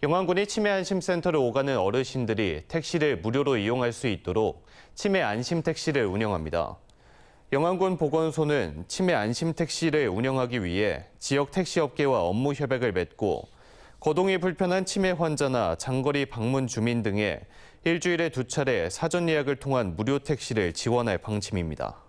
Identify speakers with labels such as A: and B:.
A: 영안군이 치매 안심센터를 오가는 어르신들이 택시를 무료로 이용할 수 있도록 치매 안심 택시를 운영합니다. 영안군 보건소는 치매 안심 택시를 운영하기 위해 지역 택시업계와 업무 협약을 맺고 거동이 불편한 치매 환자나 장거리 방문 주민 등에 일주일에 두 차례 사전 예약을 통한 무료 택시를 지원할 방침입니다.